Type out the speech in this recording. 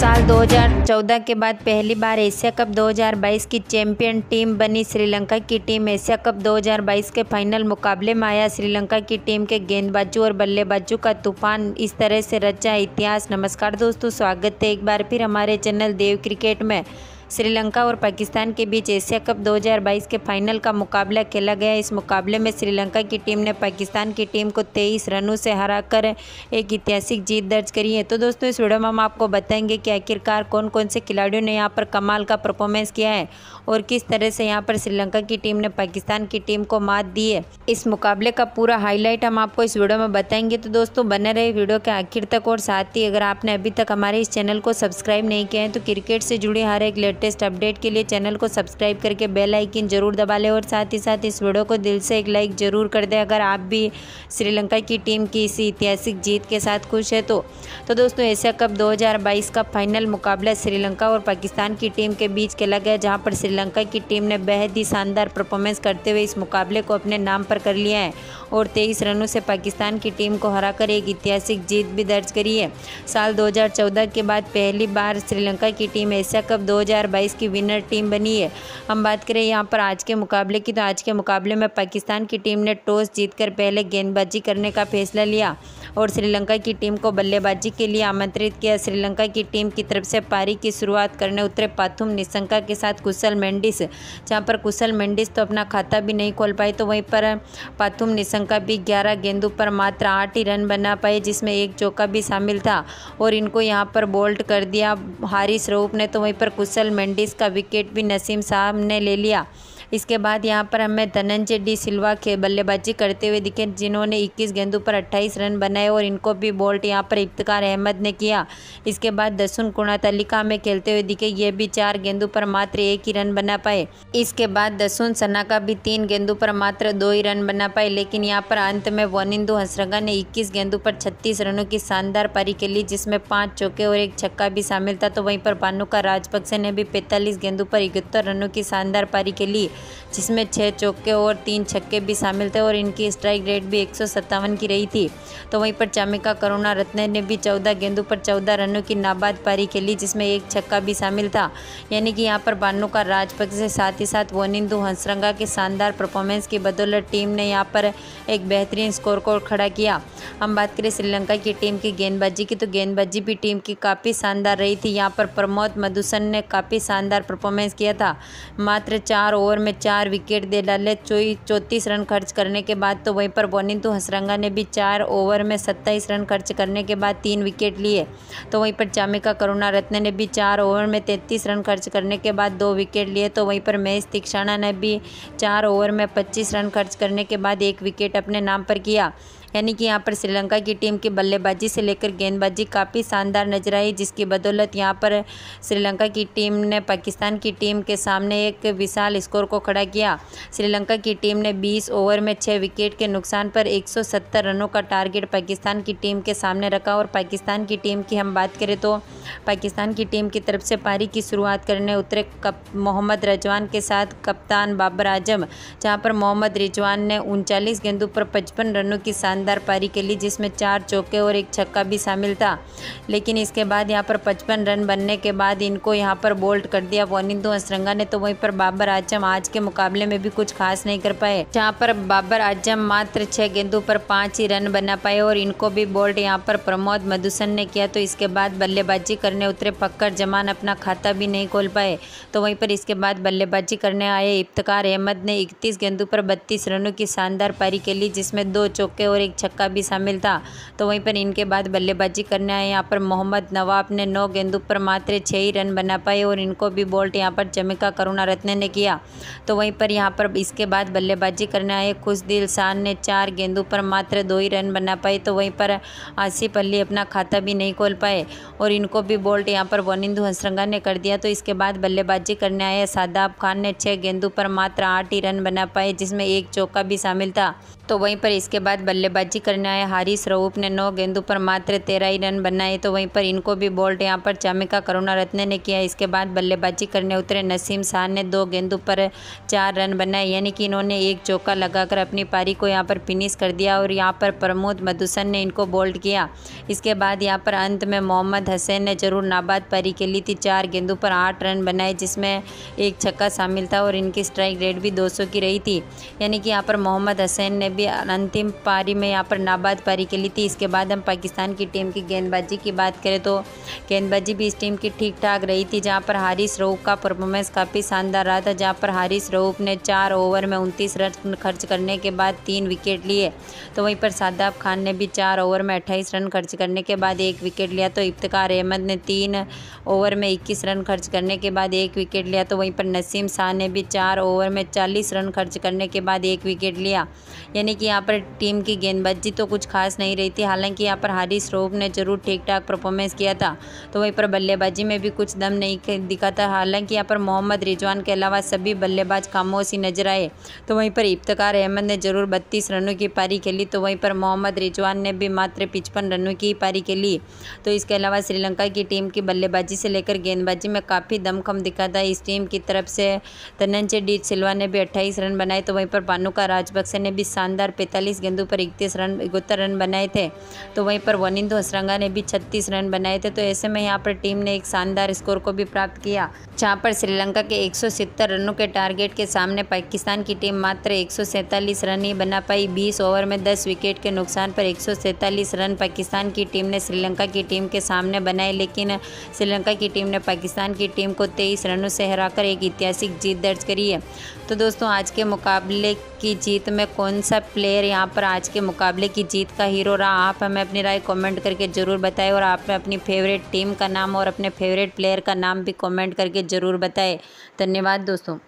साल 2014 के बाद पहली बार एशिया कप 2022 की चैंपियन टीम बनी श्रीलंका की टीम एशिया कप 2022 के फाइनल मुकाबले में आया श्रीलंका की टीम के गेंदबाजों और बल्लेबाजों का तूफान इस तरह से रचा इतिहास नमस्कार दोस्तों स्वागत है एक बार फिर हमारे चैनल देव क्रिकेट में श्रीलंका और पाकिस्तान के बीच एशिया कप 2022 के फाइनल का मुकाबला खेला गया इस मुकाबले में श्रीलंका की टीम ने पाकिस्तान की टीम को तेईस रनों से हराकर एक ऐतिहासिक जीत दर्ज करी है तो दोस्तों इस वीडियो में हम आपको बताएंगे कि आखिरकार कौन कौन से खिलाड़ियों ने यहाँ पर कमाल का परफॉर्मेंस किया है और किस तरह से यहाँ पर श्रीलंका की टीम ने पाकिस्तान की टीम को मात दी है इस मुकाबले का पूरा हाईलाइट हम आपको इस वीडियो में बताएंगे तो दोस्तों बने रहे वीडियो के आखिर तक और साथ ही अगर आपने अभी तक हमारे इस चैनल को सब्सक्राइब नहीं किया है तो क्रिकेट से जुड़े हर एक लेटेस्ट अपडेट के लिए चैनल को सब्सक्राइब करके बेल आइकिन जरूर दबा लें और साथ ही साथ इस वीडियो को दिल से एक लाइक जरूर कर दें अगर आप भी श्रीलंका की टीम की इसी ऐतिहासिक जीत के साथ खुश है तो तो दोस्तों एशिया कप 2022 का फाइनल मुकाबला श्रीलंका और पाकिस्तान की टीम के बीच खेला गया जहां पर श्रीलंका श्रीलंका की टीम ने बेहद ही शानदार परफॉर्मेंस करते हुए इस मुकाबले को अपने नाम पर कर लिया है और तेईस रनों से पाकिस्तान की टीम को हराकर एक ऐतिहासिक जीत भी दर्ज करी है साल 2014 के बाद पहली बार श्रीलंका की टीम एशिया कप 2022 की विनर टीम बनी है हम बात करें यहाँ पर आज के मुकाबले की तो आज के मुकाबले में पाकिस्तान की टीम ने टॉस जीतकर पहले गेंदबाजी करने का फैसला लिया और श्रीलंका की टीम को बल्लेबाजी के लिए आमंत्रित किया श्रीलंका की टीम की तरफ से पारी की शुरुआत करने उतरे पाथुम निशंका के साथ कुशल में मेंडिस जहाँ पर कुशल मेंडिस तो अपना खाता भी नहीं खोल पाए तो वहीं पर पाथुम निशंका भी ग्यारह गेंदों पर मात्र आठ ही रन बना पाए जिसमें एक चौका भी शामिल था और इनको यहाँ पर बोल्ट कर दिया हारिस रूप ने तो वहीं पर कुशल मेंडिस का विकेट भी नसीम साहब ने ले लिया इसके बाद यहाँ पर हमें धनंजय डी सिल्वा के बल्लेबाजी करते हुए दिखे जिन्होंने इक्कीस गेंदों पर अट्ठाईस रन बनाए और इनको भी बोल्ट यहाँ पर इफ्तार अहमद ने किया इसके बाद दसुन कुणातलिका में खेलते हुए दिखे ये भी चार गेंदों पर मात्र एक ही रन बना पाए इसके बाद दसुन सना का भी तीन गेंदों पर मात्र दो ही रन बना पाए लेकिन यहाँ पर अंत में वनिंदु हंसरंगा ने 21 गेंदों पर 36 रनों की शानदार पारी खेली जिसमें पांच चौके और एक छक्का भी शामिल था तो वहीं पर पानुका राजपक्से ने भी पैंतालीस गेंदों पर इकहत्तर रनों की शानदार पारी खेली जिसमें छः चौके और तीन छक्के भी शामिल थे और इनकी स्ट्राइक रेट भी एक की रही थी तो वहीं पर चामिका करुणा रत्ने ने भी चौदह गेंदों पर चौदह रनों की नाबाद पारी खेली जिसमें एक छक्का भी शामिल था यानी कि यहाँ पर बानु का राजपक्ष साथ ही साथ वनिंदु हंसरंगा के शानदार परफॉर्मेंस की बदौलत टीम ने यहाँ पर एक बेहतरीन स्कोर को खड़ा किया हम बात करें श्रीलंका की टीम की गेंदबाजी की तो गेंदबाजी भी टीम की काफ़ी शानदार रही थी यहाँ पर प्रमोद मधुसन ने काफ़ी शानदार परफॉर्मेंस किया था मात्र चार ओवर में में चार विकेट दे डाले चौई चौंतीस रन खर्च करने के बाद तो वहीं पर बोनिंदू हसरंगा ने भी चार ओवर में सत्ताईस रन खर्च करने के बाद तीन विकेट लिए तो वहीं पर जामिका करुणा रत्न ने भी चार ओवर में तैंतीस रन खर्च करने के बाद दो विकेट लिए तो वहीं पर महेश तीक्षाणा ने भी चार ओवर में पच्चीस रन खर्च करने के बाद एक विकेट अपने नाम पर किया यानी कि यहाँ पर श्रीलंका की टीम की बल्लेबाजी से लेकर गेंदबाजी काफ़ी शानदार नजर आई जिसकी बदौलत यहाँ पर श्रीलंका की टीम ने पाकिस्तान की टीम के सामने एक विशाल स्कोर को खड़ा किया श्रीलंका की टीम ने बीस ओवर में छः विकेट के नुकसान पर एक रनों का टारगेट पाकिस्तान की टीम के सामने रखा और पाकिस्तान की टीम की हम बात करें तो पाकिस्तान की टीम की तरफ से पारी की शुरुआत करने उतरे कप मोहम्मद रजवान के साथ कप्तान बाबर आजम जहां पर मोहम्मद रिजवान ने उनचालीस गेंदों पर पचपन रनों की शानदार शानदार पारी के लिए जिसमें चार चौके और एक छक्का भी शामिल था लेकिन इसके बाद यहाँ पर पचपन रन बनने के बाद इनको यहाँ पर बोल्ट कर दिया वॉनिंदु असरंगा ने तो वहीं पर बाबर आजम आज के मुकाबले में भी कुछ खास नहीं कर पाए जहाँ पर बाबर आजम मात्र छः गेंदों पर पाँच ही रन बना पाए और इनको भी बोल्ट यहाँ पर प्रमोद मधुसन ने किया तो इसके बाद बल्लेबाजी करने उतरे पक्कर जमान अपना खाता भी नहीं खोल पाए तो वहीं पर इसके बाद बल्लेबाजी करने आए इफ्तार अहमद ने इकतीस गेंदों पर बत्तीस रनों की शानदार पारी के लिए जिसमें दो चौके और एक छक्का भी शामिल था तो वहीं पर इनके बाद बल्लेबाजी करने आए यहाँ पर मोहम्मद नवाब ने नौ गेंदों पर मात्र छः ही रन बना पाए और इनको भी बोल्ट यहाँ पर चमिका करुणा रत्न ने किया तो वहीं पर यहाँ पर इसके बाद बल्लेबाजी करने आए खुश दिल शान ने चार गेंदों पर मात्र दो ही रन बना पाए तो वहीं पर आसिफ अली अपना खाता भी नहीं खोल पाए और इनको भी बोल्ट यहाँ पर वनिंदु हंसरंगा ने कर दिया तो इसके बाद बल्लेबाजी करने आए शादाब खान ने छः गेंदों पर मात्र आठ ही रन बना पाए जिसमें एक चौका भी शामिल था तो वहीं पर इसके बाद बल्लेबाजी बल्लेबाजी करने आए हारिस रऊप ने नौ गेंदों पर मात्र तेरह ही रन बनाए तो वहीं पर इनको भी बोल्ट यहाँ पर चामिका करुणा रत्न ने किया इसके बाद बल्लेबाजी करने उतरे नसीम शाह ने दो गेंदों पर चार रन बनाए यानी कि इन्होंने एक चौका लगाकर अपनी पारी को यहाँ पर फिनिश कर दिया और यहाँ पर प्रमोद मधुसन ने इनको बोल्ड किया इसके बाद यहाँ पर अंत में मोहम्मद हसैन ने जरूर नाबाद पारी खेली थी चार गेंदों पर आठ रन बनाए जिसमें एक छक्का शामिल था और इनकी स्ट्राइक रेट भी 200 की रही थी यानी कि यहाँ पर मोहम्मद हसैन ने भी अंतिम पारी में में यहाँ पर नाबाद पारी खेली थी इसके बाद हम पाकिस्तान की टीम की गेंदबाजी की बात करें तो गेंदबाजी भी इस टीम की ठीक ठाक रही थी जहाँ पर हारिस रऊफ़ का परफॉर्मेंस काफ़ी शानदार रहा था जहाँ पर हारिस रऊफ़ ने चार ओवर में उनतीस रन खर्च करने के बाद तीन विकेट लिए तो वहीं पर सादाब खान ने भी चार ओवर में अट्ठाईस रन खर्च करने के बाद एक विकेट लिया तो इफ्तार अहमद ने तीन ओवर में इक्कीस रन खर्च करने के बाद एक विकेट लिया तो वहीं पर नसीम शाह ने भी चार ओवर में चालीस रन खर्च करने के बाद एक विकेट लिया यानी कि यहाँ पर टीम की गेंद गेंदबाजी तो कुछ खास नहीं रही थी हालांकि यहाँ पर हारिस रोफ ने जरूर ठीक ठाक परफॉर्मेंस किया था तो वहीं पर बल्लेबाजी में भी कुछ दम नहीं दिखा था हालांकि यहाँ पर मोहम्मद रिजवान के अलावा सभी बल्लेबाज खामोश ही नजर आए तो वहीं पर इफ्तार अहमद ने जरूर बत्तीस रनों की पारी खेली तो वहीं पर मोहम्मद रिजवान ने भी मात्र पिचपन रनों की पारी खेली तो इसके अलावा श्रीलंका की टीम की बल्लेबाजी से लेकर गेंदबाजी में काफ़ी दमखम दिखा था इस टीम की तरफ से तनंजय डी सिल्वा ने भी अट्ठाईस रन बनाए तो वहीं पर भानुका राजबक्से ने भी शानदार पैंतालीस गेंदों पर इकतीस छत्तीस रन इकहत्तर रन बनाए थे तो वहीं पर वनिंदु हसरंगा ने भी छत्तीस रन बनाए थे तो ऐसे में यहाँ पर टीम ने एक शानदार स्कोर को भी प्राप्त किया जहाँ पर श्रीलंका के एक रनों के टारगेट के सामने पाकिस्तान की टीम मात्र एक रन ही बना पाई बीस ओवर में दस विकेट के नुकसान पर एक रन पाकिस्तान की टीम ने श्रीलंका की टीम के सामने बनाए लेकिन श्रीलंका की टीम ने पाकिस्तान की टीम को तेईस रनों से हराकर एक ऐतिहासिक जीत दर्ज करी है तो दोस्तों आज के मुकाबले की जीत में कौन सा प्लेयर यहां पर आज के मुकाबले की जीत का हीरो रहा आप हमें अपनी राय कमेंट करके ज़रूर बताएं और आप अपनी फेवरेट टीम का नाम और अपने फेवरेट प्लेयर का नाम भी कमेंट करके ज़रूर बताएं धन्यवाद दोस्तों